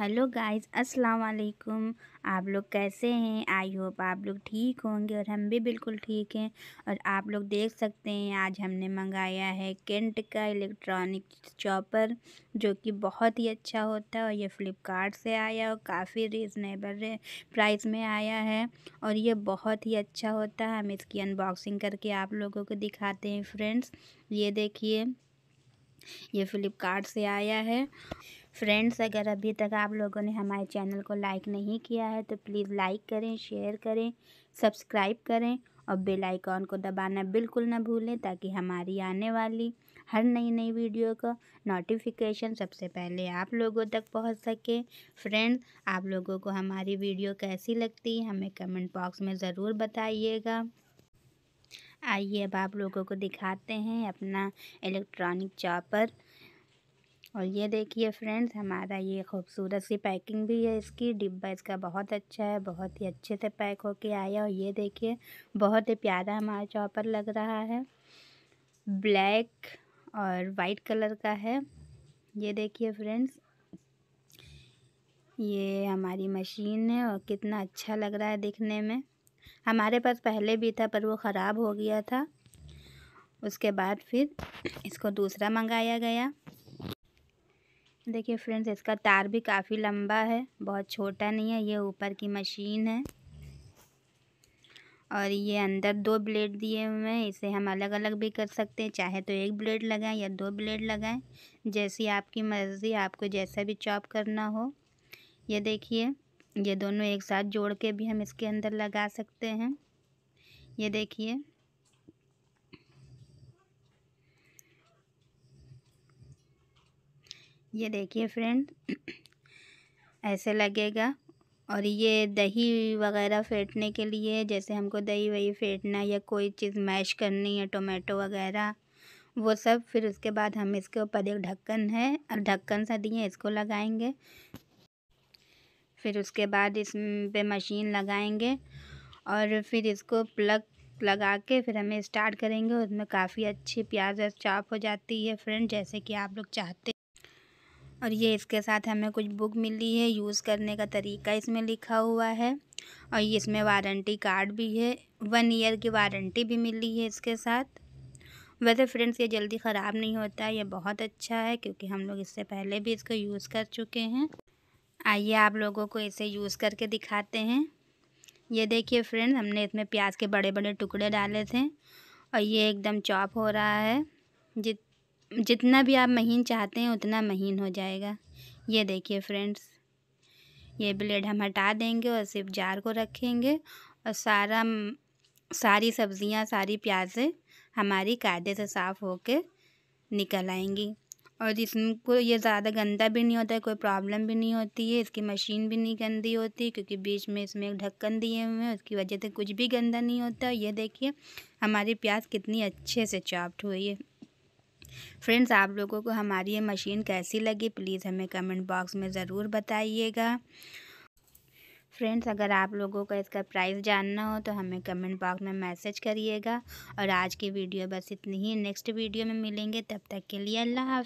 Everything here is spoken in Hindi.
हेलो गाइस अस्सलाम वालेकुम आप लोग कैसे हैं आई होप आप लोग ठीक होंगे और हम भी बिल्कुल ठीक हैं और आप लोग देख सकते हैं आज हमने मंगाया है केंट का इलेक्ट्रॉनिक चॉपर जो कि बहुत ही अच्छा होता है और ये फ़्लिपकार्ट से आया और काफ़ी रिजनेबल प्राइस में आया है और ये बहुत ही अच्छा होता है हम इसकी अनबॉक्सिंग करके आप लोगों को दिखाते हैं फ्रेंड्स ये देखिए ये फ़्लिपकार्ट से आया है फ्रेंड्स अगर अभी तक आप लोगों ने हमारे चैनल को लाइक नहीं किया है तो प्लीज़ लाइक करें शेयर करें सब्सक्राइब करें और बेल आइकॉन को दबाना बिल्कुल ना भूलें ताकि हमारी आने वाली हर नई नई वीडियो का नोटिफिकेशन सबसे पहले आप लोगों तक पहुंच सके फ्रेंड्स आप लोगों को हमारी वीडियो कैसी लगती है हमें कमेंट बॉक्स में ज़रूर बताइएगा आइए अब आप लोगों को दिखाते हैं अपना इलेक्ट्रॉनिक चॉपर और ये देखिए फ्रेंड्स हमारा ये खूबसूरत सी पैकिंग भी है इसकी डिब्बा इसका बहुत अच्छा है बहुत ही अच्छे से पैक होके आया और ये देखिए बहुत ही प्यारा हमारा चॉपर लग रहा है ब्लैक और वाइट कलर का है ये देखिए फ्रेंड्स ये हमारी मशीन है और कितना अच्छा लग रहा है दिखने में हमारे पास पहले भी था पर वो ख़राब हो गया था उसके बाद फिर इसको दूसरा मंगाया गया देखिए फ्रेंड्स इसका तार भी काफ़ी लंबा है बहुत छोटा नहीं है ये ऊपर की मशीन है और ये अंदर दो ब्लेड दिए हुए हैं इसे हम अलग अलग भी कर सकते हैं चाहे तो एक ब्लेड लगाएं या दो ब्लेड लगाएं जैसी आपकी मर्ज़ी आपको जैसा भी चॉप करना हो ये देखिए ये दोनों एक साथ जोड़ के भी हम इसके अंदर लगा सकते हैं ये देखिए ये देखिए फ्रेंड ऐसे लगेगा और ये दही वगैरह फेंटने के लिए जैसे हमको दही वही फेंटना या कोई चीज़ मैश करनी है टोमेटो वगैरह वो सब फिर उसके बाद हम इसके ऊपर एक ढक्कन है और ढक्कन सा दिए इसको लगाएंगे फिर उसके बाद इस पे मशीन लगाएंगे और फिर इसको प्लग लगा के फिर हमें स्टार्ट करेंगे उसमें काफ़ी अच्छी प्याज चाप हो जाती है फ्रेंड जैसे कि आप लोग चाहते और ये इसके साथ हमें कुछ बुक मिली है यूज़ करने का तरीका इसमें लिखा हुआ है और ये इसमें वारंटी कार्ड भी है वन ईयर की वारंटी भी मिली है इसके साथ वैसे फ्रेंड्स ये जल्दी ख़राब नहीं होता ये बहुत अच्छा है क्योंकि हम लोग इससे पहले भी इसको यूज़ कर चुके हैं आइए आप लोगों को इसे यूज़ करके दिखाते हैं ये देखिए फ्रेंड्स हमने इसमें प्याज के बड़े बड़े टुकड़े डाले थे और ये एकदम चॉप हो रहा है जित जितना भी आप महीन चाहते हैं उतना महीन हो जाएगा ये देखिए फ्रेंड्स ये ब्लेड हम हटा देंगे और सिर्फ जार को रखेंगे और सारा सारी सब्जियां सारी प्याजें हमारी कायदे से साफ़ होके निकल आएंगी और इसको ये ज़्यादा गंदा भी नहीं होता है कोई प्रॉब्लम भी नहीं होती है इसकी मशीन भी नहीं गंदी होती क्योंकि बीच में इसमें एक ढक्कन दिए हुए हैं उसकी वजह से कुछ भी गंदा नहीं होता ये देखिए हमारी प्याज कितनी अच्छे से चॉप्ट हुई है फ्रेंड्स आप लोगों को हमारी ये मशीन कैसी लगी प्लीज़ हमें कमेंट बॉक्स में ज़रूर बताइएगा फ्रेंड्स अगर आप लोगों को इसका प्राइस जानना हो तो हमें कमेंट बॉक्स में मैसेज करिएगा और आज की वीडियो बस इतनी ही नेक्स्ट वीडियो में मिलेंगे तब तक के लिए अल्लाह हाफ